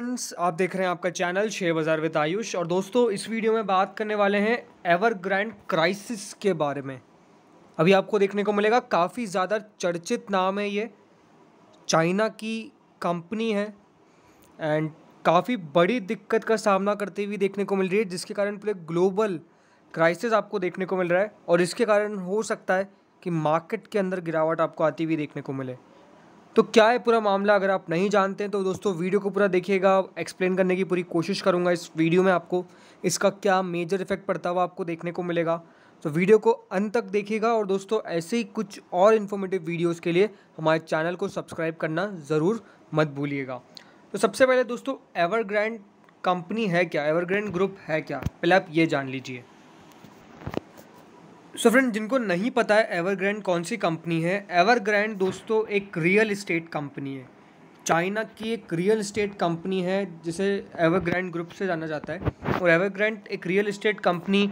Friends आप देख रहे हैं आपका चैनल छः बाज़ार विद आयुष और दोस्तों इस वीडियो में बात करने वाले हैं एवर ग्रैंड क्राइसिस के बारे में अभी आपको देखने को मिलेगा काफ़ी ज़्यादा चर्चित नाम है ये चाइना की कंपनी है एंड काफ़ी बड़ी दिक्कत का सामना करती हुई देखने को मिल रही है जिसके कारण पूरे ग्लोबल क्राइसिस आपको देखने को मिल रहा है और इसके कारण हो सकता है कि मार्केट के अंदर गिरावट आपको आती हुई देखने को मिले तो क्या है पूरा मामला अगर आप नहीं जानते हैं तो दोस्तों वीडियो को पूरा देखिएगा एक्सप्लेन करने की पूरी कोशिश करूँगा इस वीडियो में आपको इसका क्या मेजर इफेक्ट पड़ता हुआ आपको देखने को मिलेगा तो वीडियो को अंत तक देखिएगा और दोस्तों ऐसे ही कुछ और इन्फॉर्मेटिव वीडियोस के लिए हमारे चैनल को सब्सक्राइब करना ज़रूर मत भूलिएगा तो सबसे पहले दोस्तों एवरग्रैंड कंपनी है क्या एवरग्रैंड ग्रुप है क्या पहले आप ये जान लीजिए सो so फ्रेंड जिनको नहीं पता है एवरग्रैंड कौन सी कंपनी है एवरग्रैंड दोस्तों एक रियल इस्टेट कंपनी है चाइना की एक रियल इस्टेट कंपनी है जिसे एवरग्रैंड ग्रुप से जाना जाता है और एवरग्रैंड एक रियल इस्टेट कंपनी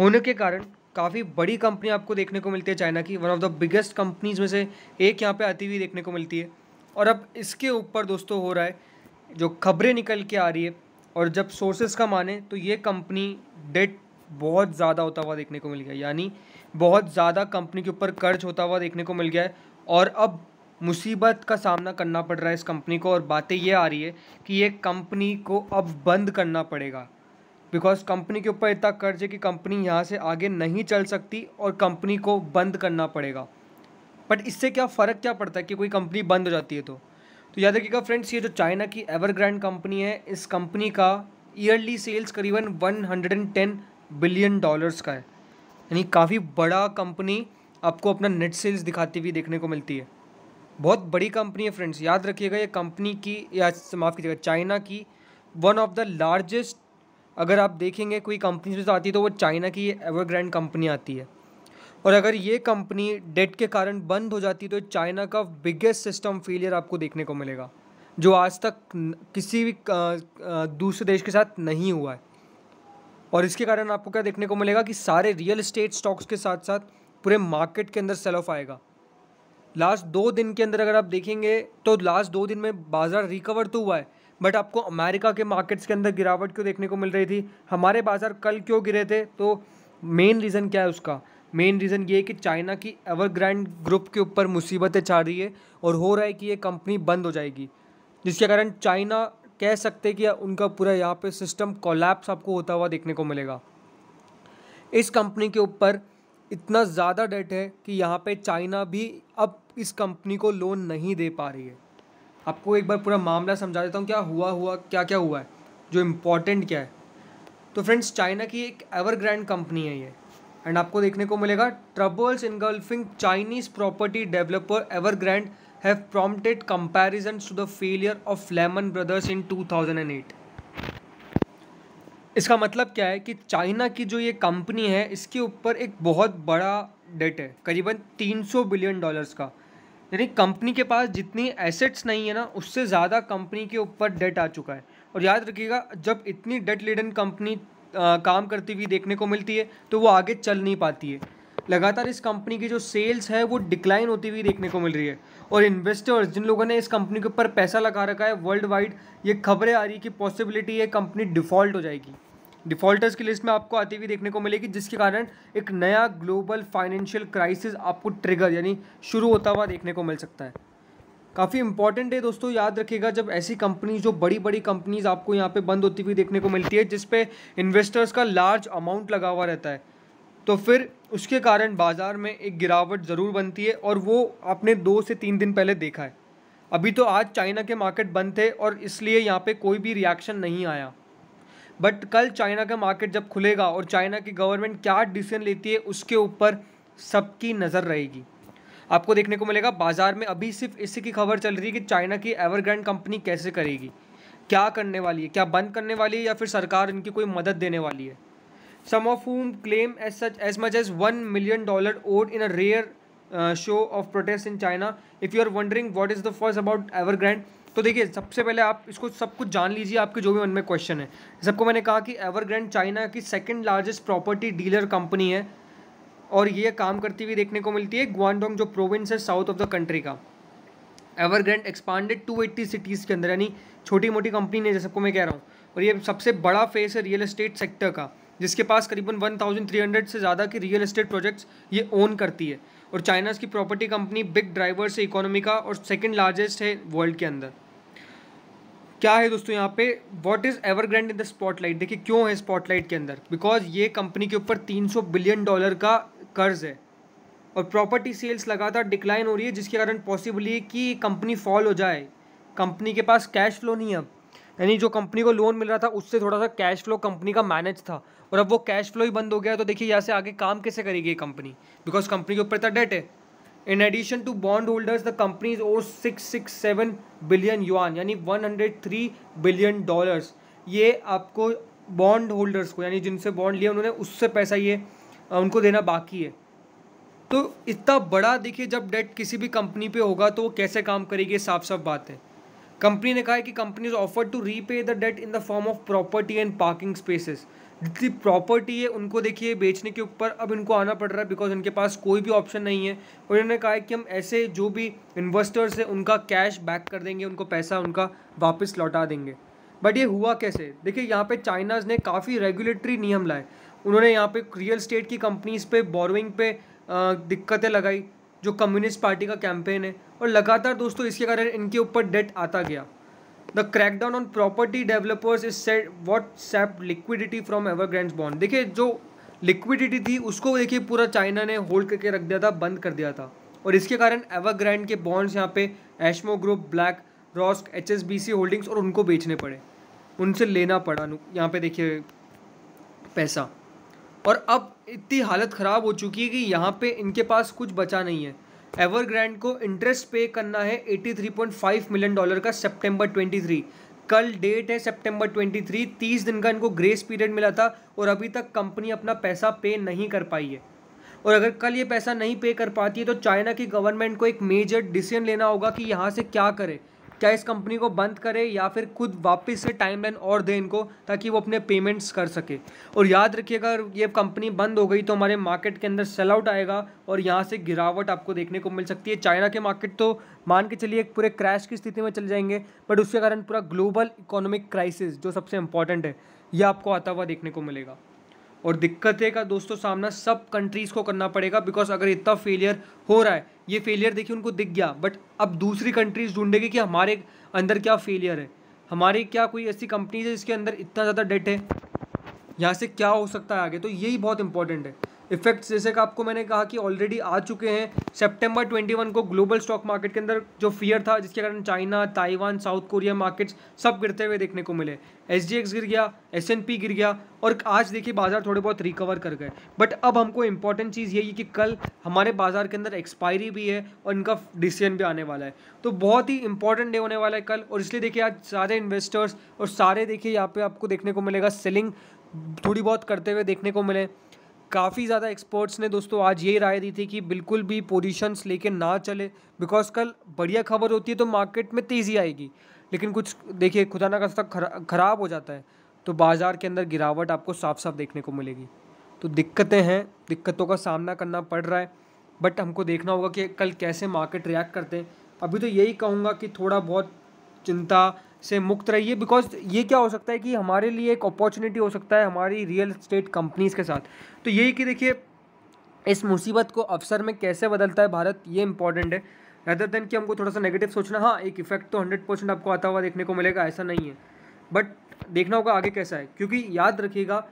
होने के कारण काफ़ी बड़ी कंपनी आपको देखने को मिलती है चाइना की one of the biggest companies में से एक यहाँ पे आती हुई देखने को मिलती है और अब इसके ऊपर दोस्तों हो रहा है जो खबरें निकल के आ रही है और जब सोर्सेज का माने तो ये कंपनी डेट बहुत ज़्यादा होता हुआ देखने को मिल गया यानी बहुत ज़्यादा कंपनी के ऊपर कर्ज होता हुआ देखने को मिल गया है और अब मुसीबत का सामना करना पड़ रहा है इस कंपनी को और बातें ये आ रही है कि ये कंपनी को अब बंद करना पड़ेगा बिकॉज कंपनी के ऊपर इतना कर्ज है कि कंपनी यहाँ से आगे नहीं चल सकती और कंपनी को बंद करना पड़ेगा बट इससे क्या फ़र्क क्या पड़ता है कि कोई कंपनी बंद हो जाती है तो तो याद रखिएगा फ्रेंड्स ये जो चाइना की एवरग्रैंड कंपनी है इस कंपनी का ईयरली सेल्स करीबन 110 बिलियन डॉलर्स का है यानी काफ़ी बड़ा कंपनी आपको अपना नेट सेल्स दिखाती हुई देखने को मिलती है बहुत बड़ी कंपनी है फ्रेंड्स याद रखिएगा ये कंपनी की या माफ़ कीजिएगा चाइना की वन ऑफ द लार्जेस्ट अगर आप देखेंगे कोई कंपनी में आती है तो वो चाइना की एवरग्रैंड कंपनी आती है और अगर ये कंपनी डेट के कारण बंद हो जाती है तो चाइना का बिगेस्ट सिस्टम फेलियर आपको देखने को मिलेगा जो आज तक किसी भी दूसरे देश के साथ नहीं हुआ है और इसके कारण आपको क्या देखने को मिलेगा कि सारे रियल इस्टेट स्टॉक्स के साथ साथ पूरे मार्केट के अंदर सेल ऑफ आएगा लास्ट दो दिन के अंदर अगर आप देखेंगे तो लास्ट दो दिन में बाज़ार रिकवर तो हुआ है बट आपको अमेरिका के मार्केट्स के अंदर गिरावट क्यों देखने को मिल रही थी हमारे बाज़ार कल क्यों गिरे थे तो मेन रीज़न क्या है उसका मेन रीज़न ये है कि चाइना की एवरग्रैंड ग्रुप के ऊपर मुसीबतें चाह रही है और हो रहा है कि ये कंपनी बंद हो जाएगी जिसके कारण चाइना कह सकते हैं कि उनका पूरा यहाँ पे सिस्टम कोलैप्स आपको होता हुआ देखने को मिलेगा इस कंपनी के ऊपर इतना ज़्यादा डेट है कि यहाँ पे चाइना भी अब इस कंपनी को लोन नहीं दे पा रही है आपको एक बार पूरा मामला समझा देता हूँ क्या हुआ हुआ क्या क्या हुआ है जो इम्पोर्टेंट क्या है तो फ्रेंड्स चाइना की एक एवरग्रैंड कंपनी है ये एंड आपको देखने को मिलेगा troubles engulfing Chinese property developer Evergrande have prompted comparisons to the failure of Lehman Brothers in 2008. इसका मतलब क्या है कि चाइना की जो ये कंपनी है इसके ऊपर एक बहुत बड़ा डेट है करीबन 300 बिलियन डॉलर्स का यानी कंपनी के पास जितनी एसेट्स नहीं है ना उससे ज़्यादा कंपनी के ऊपर डेट आ चुका है और याद रखिएगा जब इतनी डेट लीडन कंपनी काम करती हुई देखने को मिलती है तो वो आगे चल नहीं पाती है लगातार इस कंपनी की जो सेल्स है वो डिक्लाइन होती हुई देखने को मिल रही है और इन्वेस्टर्स जिन लोगों ने इस कंपनी के ऊपर पैसा लगा रखा है वर्ल्ड वाइड ये खबरें आ रही कि पॉसिबिलिटी है कंपनी डिफ़ॉल्ट हो जाएगी डिफ़ॉल्टर्स की लिस्ट में आपको आती हुई देखने को मिलेगी जिसके कारण एक नया ग्लोबल फाइनेंशियल क्राइसिस आपको ट्रिगर यानी शुरू होता हुआ देखने को मिल सकता है काफ़ी इंपॉर्टेंट है दोस्तों याद रखिएगा जब ऐसी कंपनी जो बड़ी बड़ी कंपनीज आपको यहाँ पे बंद होती हुई देखने को मिलती है जिसपे इन्वेस्टर्स का लार्ज अमाउंट लगा हुआ रहता है तो फिर उसके कारण बाज़ार में एक गिरावट ज़रूर बनती है और वो आपने दो से तीन दिन पहले देखा है अभी तो आज चाइना के मार्केट बंद थे और इसलिए यहाँ पे कोई भी रिएक्शन नहीं आया बट कल चाइना का मार्केट जब खुलेगा और चाइना की गवर्नमेंट क्या डिसीजन लेती है उसके ऊपर सबकी नज़र रहेगी आपको देखने को मिलेगा बाज़ार में अभी सिर्फ इसी की खबर चल रही है कि चाइना की एवरग्रैंड कंपनी कैसे करेगी क्या करने वाली है क्या बंद करने वाली है या फिर सरकार इनकी कोई मदद देने वाली है some of whom claim as such as much as 1 million dollar owed in a rare uh, show of protest in China if you are wondering what is the first about Evergrande तो देखिए सबसे पहले आप इसको सब कुछ जान लीजिए आपके जो भी मन में क्वेश्चन है सबको मैंने कहा कि एवरग्रैंड चाइना की second largest property dealer company है और ये काम करती हुई देखने को मिलती है ग्वानडोंग जो प्रोविंस है साउथ ऑफ द कंट्री का एवरग्रैंड एक्सपांडेड 280 सिटीज़ के अंदर यानी छोटी मोटी कंपनी ने जैसे सबको मैं कह रहा हूँ और ये सबसे बड़ा फेस है रियल इस्टेट सेक्टर का जिसके पास करीबन 1,300 से ज़्यादा की रियल एस्टेट प्रोजेक्ट्स ये ओन करती है और चाइनाज की प्रॉपर्टी कंपनी बिग ड्राइवर से इकोनॉमी का और सेकेंड लार्जेस्ट है वर्ल्ड के अंदर क्या है दोस्तों यहाँ पे what is Evergrande in the spotlight देखिए क्यों है स्पॉटलाइट के अंदर बिकॉज ये कंपनी के ऊपर तीन बिलियन डॉलर का कर्ज है और प्रॉपर्टी सेल्स लगातार डिक्लाइन हो रही है जिसके कारण पॉसिबल ये कि कंपनी फॉल हो जाए कंपनी के पास कैश फ्लो नहीं है अब यानी जो कंपनी को लोन मिल रहा था उससे थोड़ा सा कैश फ्लो कंपनी का मैनेज था और अब वो कैश फ्लो ही बंद हो गया तो देखिए यहाँ से आगे काम कैसे करेगी ये कंपनी बिकॉज कंपनी के ऊपर इतना डेट है in addition to bond holders the company's owes six six seven billion yuan यानी one hundred three billion dollars ये आपको बॉन्ड होल्डर्स को यानी जिनसे बॉन्ड लिया उन्होंने उससे पैसा ये उनको देना बाकी है तो इतना बड़ा देखिए जब डेट किसी भी कंपनी पे होगा तो वो कैसे काम करेगी साफ साफ बात है कंपनी ने कहा है कि company is offer to repay the debt in the form of property and parking spaces जितनी प्रॉपर्टी है उनको देखिए बेचने के ऊपर अब इनको आना पड़ रहा है बिकॉज उनके पास कोई भी ऑप्शन नहीं है और इन्होंने कहा है कि हम ऐसे जो भी इन्वेस्टर्स हैं उनका कैश बैक कर देंगे उनको पैसा उनका वापस लौटा देंगे बट ये हुआ कैसे देखिए यहाँ पे चाइनाज ने काफ़ी रेगुलेटरी नियम लाए उन्होंने यहाँ पे रियल स्टेट की कंपनीज पे बोरोइंग पे दिक्कतें लगाई जो कम्युनिस्ट पार्टी का कैंपेन है और लगातार दोस्तों इसके कारण इनके ऊपर डेट आता गया the crackdown on property developers is set what sap liquidity from Evergrande bond देखिए जो लिक्विडिटी थी उसको देखिए पूरा चाइना ने होल्ड करके रख दिया था बंद कर दिया था और इसके कारण एवरग्रैंड के बॉन्ड्स यहाँ पे Ashmore group BlackRock H holdings और उनको बेचने पड़े उनसे लेना पड़ा यहाँ पे देखिए पैसा और अब इतनी हालत ख़राब हो चुकी है कि यहाँ पे इनके पास कुछ बचा नहीं है एवरग्रैंड को इंटरेस्ट पे करना है 83.5 मिलियन डॉलर का सितंबर 23 कल डेट है सितंबर 23 30 दिन का इनको ग्रेस पीरियड मिला था और अभी तक कंपनी अपना पैसा पे नहीं कर पाई है और अगर कल ये पैसा नहीं पे कर पाती है तो चाइना की गवर्नमेंट को एक मेजर डिसीजन लेना होगा कि यहाँ से क्या करें क्या इस कंपनी को बंद करे या फिर खुद वापस से टाइमलाइन और दें इनको ताकि वो अपने पेमेंट्स कर सके और याद रखिए अगर ये कंपनी बंद हो गई तो हमारे मार्केट के अंदर सेल आउट आएगा और यहाँ से गिरावट आपको देखने को मिल सकती है चाइना के मार्केट तो मान के चलिए पूरे क्रैश की स्थिति में चले जाएंगे बट उसके कारण पूरा ग्लोबल इकोनॉमिक क्राइसिस जो सबसे इंपॉर्टेंट है यह आपको आता हुआ देखने को मिलेगा और दिक्कतें का दोस्तों सामना सब कंट्रीज़ को करना पड़ेगा बिकॉज अगर इतना फेलियर हो रहा है ये फेलियर देखिए उनको दिख गया बट अब दूसरी कंट्रीज़ ढूंढेगी कि हमारे अंदर क्या फेलियर है हमारे क्या कोई ऐसी कंपनीज है जिसके अंदर इतना ज़्यादा डेट है यहाँ से क्या हो सकता है आगे तो यही बहुत इंपॉर्टेंट है इफेक्ट्स जैसे कि आपको मैंने कहा कि ऑलरेडी आ चुके हैं सितंबर 21 को ग्लोबल स्टॉक मार्केट के अंदर जो फियर था जिसके कारण China Taiwan South Korea markets सब गिरते हुए देखने को मिले एस गिर गया एस गिर गया और आज देखिए बाजार थोड़े बहुत रिकवर कर गए बट अब हमको इंपॉर्टेंट चीज़ यही है कि कल हमारे बाजार के अंदर एक्सपायरी भी है और इनका डिसीजन भी आने वाला है तो बहुत ही इंपॉर्टेंट डे होने वाला है कल और इसलिए देखिए आज सारे इन्वेस्टर्स और सारे देखिए यहाँ पे आपको देखने को मिलेगा सेलिंग थोड़ी बहुत करते हुए देखने को मिले काफ़ी ज़्यादा एक्सपर्ट्स ने दोस्तों आज ये राय दी थी कि बिल्कुल भी पोजीशंस लेके ना चले बिकॉज कल बढ़िया खबर होती है तो मार्केट में तेज़ी आएगी लेकिन कुछ देखिए खुदा ना खास्ता ख़राब हो जाता है तो बाज़ार के अंदर गिरावट आपको साफ साफ देखने को मिलेगी तो दिक्कतें हैं दिक्कतों का सामना करना पड़ रहा है बट हमको देखना होगा कि कल कैसे मार्केट रिएक्ट करते हैं अभी तो यही कहूँगा कि थोड़ा बहुत चिंता से मुक्त रहिए बिकॉज ये क्या हो सकता है कि हमारे लिए एक अपॉर्चुनिटी हो सकता है हमारी रियल इस्टेट कंपनीज़ के साथ तो यही कि देखिए इस मुसीबत को अवसर में कैसे बदलता है भारत ये इंपॉर्टेंट है रदर देन कि हमको थोड़ा सा नेगेटिव सोचना हाँ एक इफेक्ट तो हंड्रेड परसेंट आपको आता हुआ देखने को मिलेगा ऐसा नहीं है बट देखना होगा आगे कैसा है क्योंकि याद रखिएगा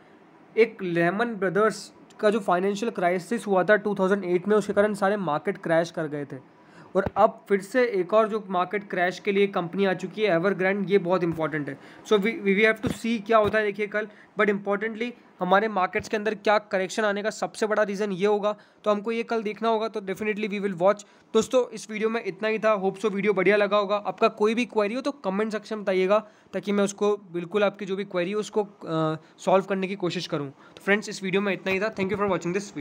एक लेमन ब्रदर्स का जो फाइनेंशियल क्राइसिस हुआ था 2008 में उसके कारण सारे मार्केट क्रैश कर गए थे और अब फिर से एक और जो मार्केट क्रैश के लिए कंपनी आ चुकी है एवरग्रैंड ये बहुत इंपॉर्टेंट है so we we have to see क्या होता है देखिए कल बट इंपॉर्टेंटली हमारे मार्केट्स के अंदर क्या करेक्शन आने का सबसे बड़ा रीज़न ये होगा तो हमको ये कल देखना होगा तो डेफिनेटली वी विल वॉच दोस्तों इस वीडियो में इतना ही था होप सो वीडियो बढ़िया लगा होगा आपका कोई भी क्वेरी हो तो कमेंट सेक्शन में बताइएगा ताकि मैं उसको बिल्कुल आपकी जो भी क्वेरी हो उसको सॉल्व करने की कोशिश करूँ तो फ्रेंड्स इस वीडियो में इतना ही था thank you for watching this